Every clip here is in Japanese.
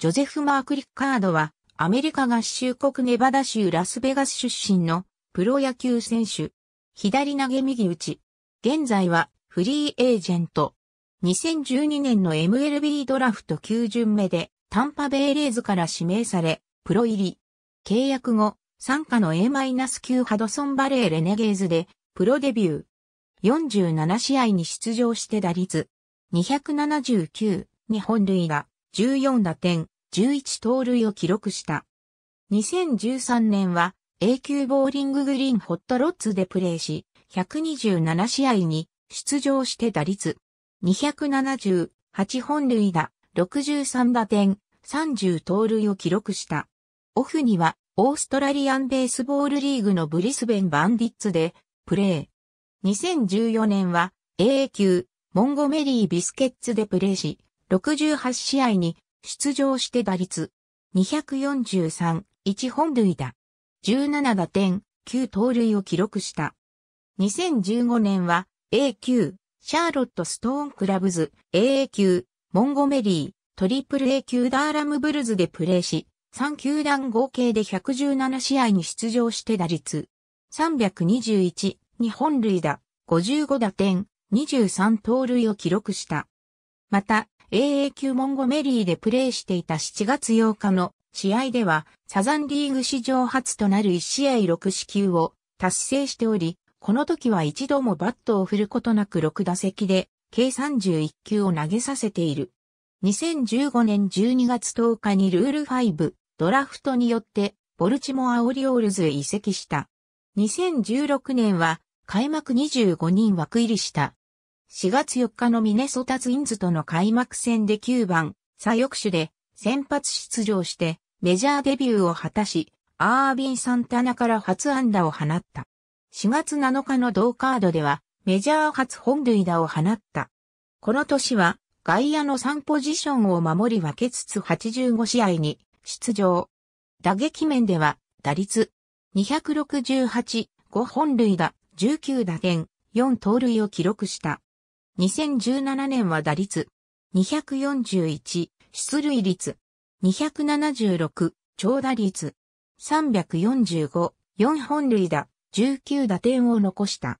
ジョゼフ・マーク・リッカードは、アメリカ合衆国ネバダ州ラスベガス出身のプロ野球選手。左投げ右打ち。現在はフリーエージェント。2012年の MLB ドラフト9巡目でタンパベイレーズから指名され、プロ入り。契約後、参加の A-9 ハドソンバレーレネゲーズでプロデビュー。47試合に出場して打率。279、日本塁打。14打点、11盗塁を記録した。2013年は A 級ボーリンググリーンホットロッツでプレーし、127試合に出場して打率278本塁打、63打点、30盗塁を記録した。オフにはオーストラリアンベースボールリーグのブリスベンバンディッツでプレー。2014年は AA 級モンゴメリービスケッツでプレーし、68試合に出場して打率243、1本塁打、17打点、9盗塁を記録した。2015年は A 級、シャーロット・ストーン・クラブズ、AA 級、モンゴメリー、トリプル A 級ダーラム・ブルズでプレーし、3球団合計で117試合に出場して打率321、2本塁打、55打点、23盗塁を記録した。また、AA 級モンゴメリーでプレーしていた7月8日の試合では、サザンリーグ史上初となる1試合6死球を達成しており、この時は一度もバットを振ることなく6打席で、計31球を投げさせている。2015年12月10日にルール5、ドラフトによって、ボルチモアオリオールズへ移籍した。2016年は、開幕25人枠入りした。4月4日のミネソタツインズとの開幕戦で9番、左翼手で先発出場してメジャーデビューを果たし、アービン・サンタナから初安打を放った。4月7日の同カードではメジャー初本塁打を放った。この年は外野の3ポジションを守り分けつつ85試合に出場。打撃面では打率268、5本塁打、19打点、4盗塁を記録した。2017年は打率241、出塁率276、長打率345、4本塁打、19打点を残した。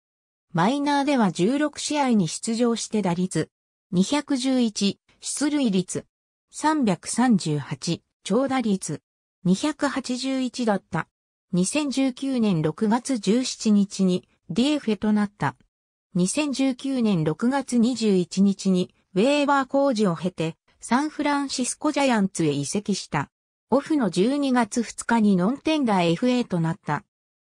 マイナーでは16試合に出場して打率211、出塁率338、長打率281だった。2019年6月17日に DF となった。2019年6月21日にウェーバー工事を経てサンフランシスコジャイアンツへ移籍した。オフの12月2日にノンテンダー FA となった。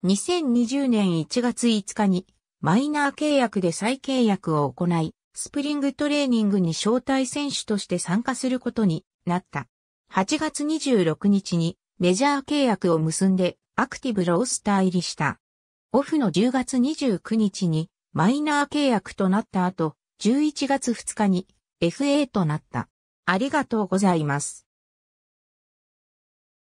2020年1月5日にマイナー契約で再契約を行い、スプリングトレーニングに招待選手として参加することになった。8月26日にメジャー契約を結んでアクティブロースター入りした。オフの10月29日にマイナー契約となった後、11月2日に FA となった。ありがとうございます。